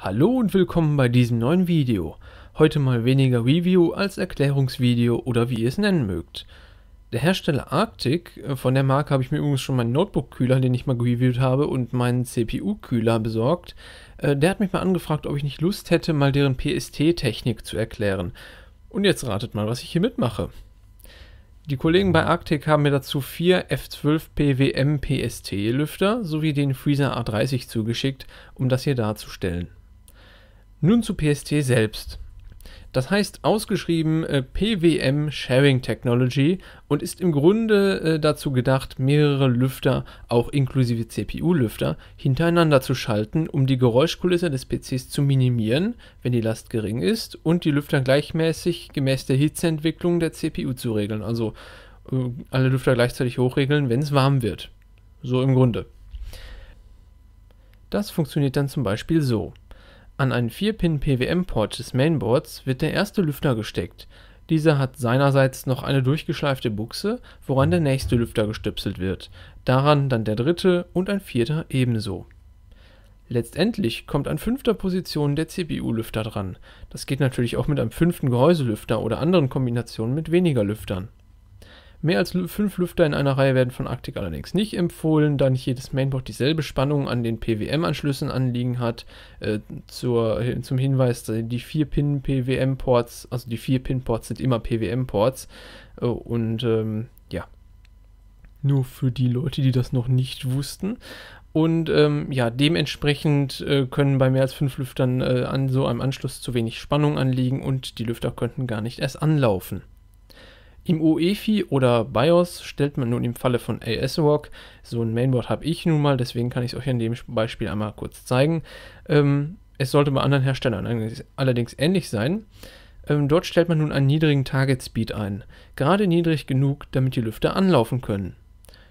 Hallo und willkommen bei diesem neuen Video. Heute mal weniger Review als Erklärungsvideo oder wie ihr es nennen mögt. Der Hersteller Arctic, äh, von der Marke habe ich mir übrigens schon meinen Notebook-Kühler, den ich mal gereviewt habe, und meinen CPU-Kühler besorgt, äh, der hat mich mal angefragt, ob ich nicht Lust hätte, mal deren PST-Technik zu erklären. Und jetzt ratet mal, was ich hier mitmache. Die Kollegen bei Arctic haben mir dazu vier F12 PWM PST-Lüfter sowie den Freezer A30 zugeschickt, um das hier darzustellen. Nun zu PST selbst. Das heißt ausgeschrieben äh, PWM Sharing Technology und ist im Grunde äh, dazu gedacht, mehrere Lüfter, auch inklusive CPU-Lüfter, hintereinander zu schalten, um die Geräuschkulisse des PCs zu minimieren, wenn die Last gering ist, und die Lüfter gleichmäßig gemäß der Hitzeentwicklung der CPU zu regeln. Also äh, alle Lüfter gleichzeitig hochregeln, wenn es warm wird. So im Grunde. Das funktioniert dann zum Beispiel so. An einen 4-Pin-PWM-Port des Mainboards wird der erste Lüfter gesteckt, dieser hat seinerseits noch eine durchgeschleifte Buchse, woran der nächste Lüfter gestöpselt wird, daran dann der dritte und ein vierter ebenso. Letztendlich kommt an fünfter Position der CPU-Lüfter dran, das geht natürlich auch mit einem fünften Gehäuselüfter oder anderen Kombinationen mit weniger Lüftern Mehr als fünf Lüfter in einer Reihe werden von Arctic allerdings nicht empfohlen, da nicht jedes Mainboard dieselbe Spannung an den PWM-Anschlüssen anliegen hat. Äh, zur, äh, zum Hinweis, äh, die 4-Pin-PWM-Ports, also die 4-Pin-Ports sind immer PWM-Ports. Äh, und ähm, ja, nur für die Leute, die das noch nicht wussten. Und ähm, ja, dementsprechend äh, können bei mehr als fünf Lüftern äh, an so einem Anschluss zu wenig Spannung anliegen und die Lüfter könnten gar nicht erst anlaufen. Im UEFI oder BIOS stellt man nun im Falle von ASRock, so ein Mainboard habe ich nun mal, deswegen kann ich es euch an dem Beispiel einmal kurz zeigen. Ähm, es sollte bei anderen Herstellern allerdings ähnlich sein. Ähm, dort stellt man nun einen niedrigen Target Speed ein, gerade niedrig genug, damit die Lüfter anlaufen können.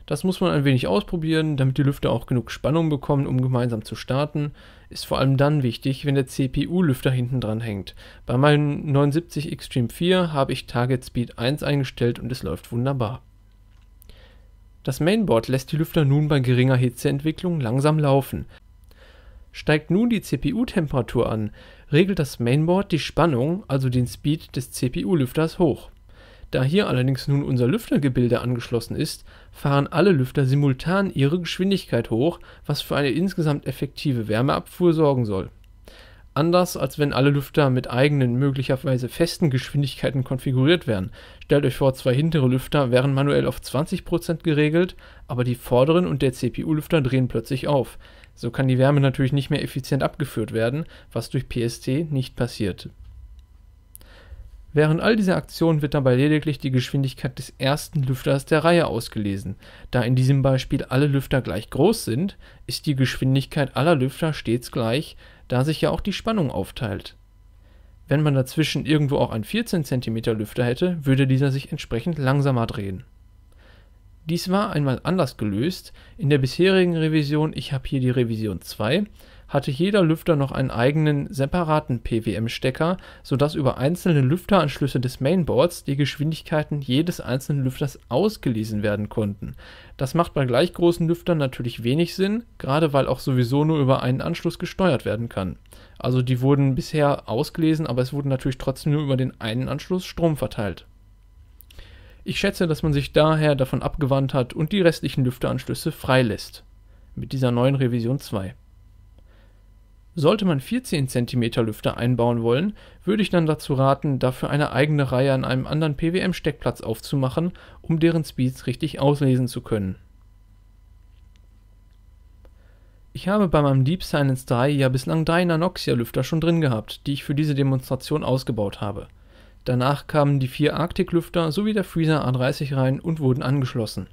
Das muss man ein wenig ausprobieren, damit die Lüfter auch genug Spannung bekommen, um gemeinsam zu starten. Ist vor allem dann wichtig, wenn der CPU-Lüfter hinten dran hängt. Bei meinem 79 Extreme 4 habe ich Target Speed 1 eingestellt und es läuft wunderbar. Das Mainboard lässt die Lüfter nun bei geringer Hitzeentwicklung langsam laufen. Steigt nun die CPU-Temperatur an, regelt das Mainboard die Spannung, also den Speed des CPU-Lüfters hoch. Da hier allerdings nun unser Lüftergebilde angeschlossen ist, fahren alle Lüfter simultan ihre Geschwindigkeit hoch, was für eine insgesamt effektive Wärmeabfuhr sorgen soll. Anders als wenn alle Lüfter mit eigenen, möglicherweise festen Geschwindigkeiten konfiguriert wären. Stellt euch vor, zwei hintere Lüfter wären manuell auf 20% geregelt, aber die vorderen und der CPU-Lüfter drehen plötzlich auf. So kann die Wärme natürlich nicht mehr effizient abgeführt werden, was durch PST nicht passiert. Während all dieser Aktionen wird dabei lediglich die Geschwindigkeit des ersten Lüfters der Reihe ausgelesen. Da in diesem Beispiel alle Lüfter gleich groß sind, ist die Geschwindigkeit aller Lüfter stets gleich, da sich ja auch die Spannung aufteilt. Wenn man dazwischen irgendwo auch einen 14 cm Lüfter hätte, würde dieser sich entsprechend langsamer drehen dies war einmal anders gelöst. In der bisherigen Revision, ich habe hier die Revision 2, hatte jeder Lüfter noch einen eigenen separaten PWM-Stecker, sodass über einzelne Lüfteranschlüsse des Mainboards die Geschwindigkeiten jedes einzelnen Lüfters ausgelesen werden konnten. Das macht bei gleich großen Lüftern natürlich wenig Sinn, gerade weil auch sowieso nur über einen Anschluss gesteuert werden kann. Also die wurden bisher ausgelesen, aber es wurde natürlich trotzdem nur über den einen Anschluss Strom verteilt. Ich schätze, dass man sich daher davon abgewandt hat und die restlichen Lüfteranschlüsse freilässt. Mit dieser neuen Revision 2. Sollte man 14 cm Lüfter einbauen wollen, würde ich dann dazu raten, dafür eine eigene Reihe an einem anderen PWM-Steckplatz aufzumachen, um deren Speeds richtig auslesen zu können. Ich habe bei meinem Deep Silence 3 ja bislang drei Nanoxia-Lüfter schon drin gehabt, die ich für diese Demonstration ausgebaut habe. Danach kamen die vier Arctic-Lüfter sowie der Freezer A30 rein und wurden angeschlossen.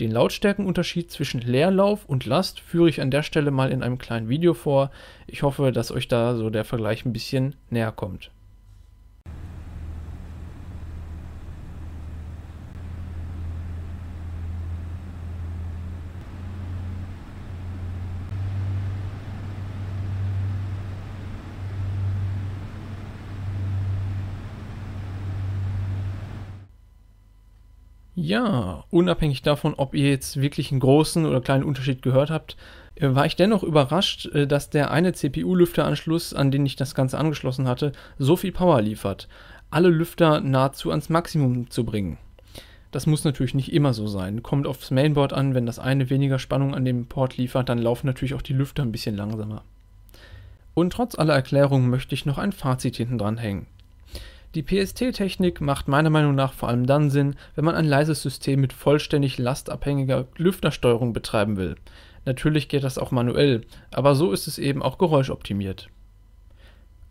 Den Lautstärkenunterschied zwischen Leerlauf und Last führe ich an der Stelle mal in einem kleinen Video vor. Ich hoffe, dass euch da so der Vergleich ein bisschen näher kommt. Ja, unabhängig davon, ob ihr jetzt wirklich einen großen oder kleinen Unterschied gehört habt, äh, war ich dennoch überrascht, äh, dass der eine CPU-Lüfteranschluss, an den ich das Ganze angeschlossen hatte, so viel Power liefert, alle Lüfter nahezu ans Maximum zu bringen. Das muss natürlich nicht immer so sein. Kommt aufs Mainboard an, wenn das eine weniger Spannung an dem Port liefert, dann laufen natürlich auch die Lüfter ein bisschen langsamer. Und trotz aller Erklärungen möchte ich noch ein Fazit hinten dran hängen. Die PST-Technik macht meiner Meinung nach vor allem dann Sinn, wenn man ein leises System mit vollständig lastabhängiger Lüftersteuerung betreiben will. Natürlich geht das auch manuell, aber so ist es eben auch geräuschoptimiert.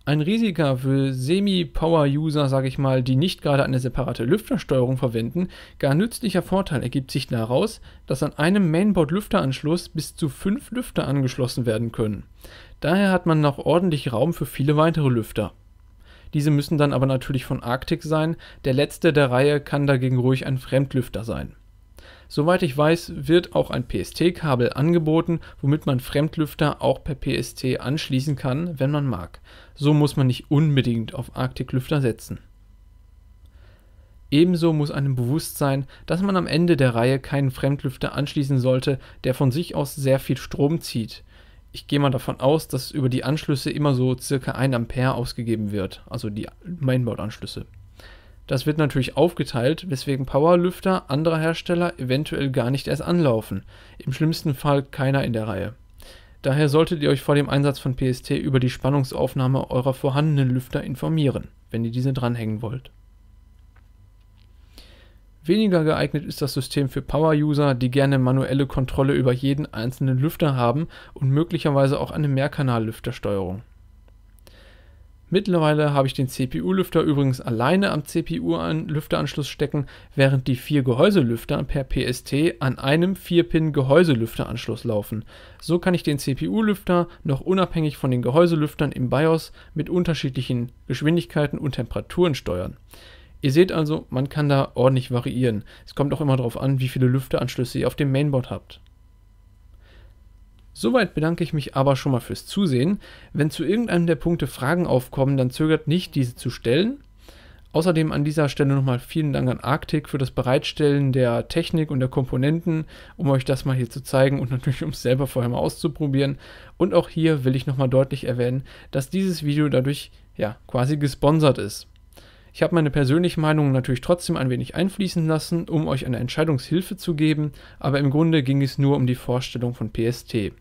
Ein Risiker für Semi-Power-User, sage ich mal, die nicht gerade eine separate Lüftersteuerung verwenden, gar nützlicher Vorteil ergibt sich daraus, dass an einem Mainboard-Lüfteranschluss bis zu fünf Lüfter angeschlossen werden können. Daher hat man noch ordentlich Raum für viele weitere Lüfter. Diese müssen dann aber natürlich von Arctic sein, der letzte der Reihe kann dagegen ruhig ein Fremdlüfter sein. Soweit ich weiß, wird auch ein PST-Kabel angeboten, womit man Fremdlüfter auch per PST anschließen kann, wenn man mag. So muss man nicht unbedingt auf Arktiklüfter setzen. Ebenso muss einem bewusst sein, dass man am Ende der Reihe keinen Fremdlüfter anschließen sollte, der von sich aus sehr viel Strom zieht ich gehe mal davon aus, dass über die Anschlüsse immer so circa 1 Ampere ausgegeben wird, also die Mainboard-Anschlüsse. Das wird natürlich aufgeteilt, weswegen Powerlüfter anderer Hersteller eventuell gar nicht erst anlaufen, im schlimmsten Fall keiner in der Reihe. Daher solltet ihr euch vor dem Einsatz von PST über die Spannungsaufnahme eurer vorhandenen Lüfter informieren, wenn ihr diese dranhängen wollt. Weniger geeignet ist das System für Power-User, die gerne manuelle Kontrolle über jeden einzelnen Lüfter haben und möglicherweise auch eine Mehrkanal-Lüftersteuerung. Mittlerweile habe ich den CPU-Lüfter übrigens alleine am CPU-Lüfteranschluss stecken, während die vier Gehäuselüfter per PST an einem 4-Pin-Gehäuselüfteranschluss laufen. So kann ich den CPU-Lüfter noch unabhängig von den Gehäuselüftern im BIOS mit unterschiedlichen Geschwindigkeiten und Temperaturen steuern. Ihr seht also, man kann da ordentlich variieren. Es kommt auch immer darauf an, wie viele Lüfteranschlüsse ihr auf dem Mainboard habt. Soweit bedanke ich mich aber schon mal fürs Zusehen. Wenn zu irgendeinem der Punkte Fragen aufkommen, dann zögert nicht, diese zu stellen. Außerdem an dieser Stelle nochmal vielen Dank an Arctic für das Bereitstellen der Technik und der Komponenten, um euch das mal hier zu zeigen und natürlich um es selber vorher mal auszuprobieren. Und auch hier will ich nochmal deutlich erwähnen, dass dieses Video dadurch ja quasi gesponsert ist. Ich habe meine persönliche Meinung natürlich trotzdem ein wenig einfließen lassen, um euch eine Entscheidungshilfe zu geben, aber im Grunde ging es nur um die Vorstellung von PST.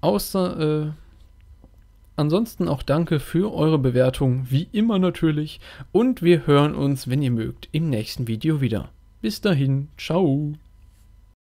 Außer, äh, Ansonsten auch danke für eure Bewertung, wie immer natürlich, und wir hören uns, wenn ihr mögt, im nächsten Video wieder. Bis dahin, ciao!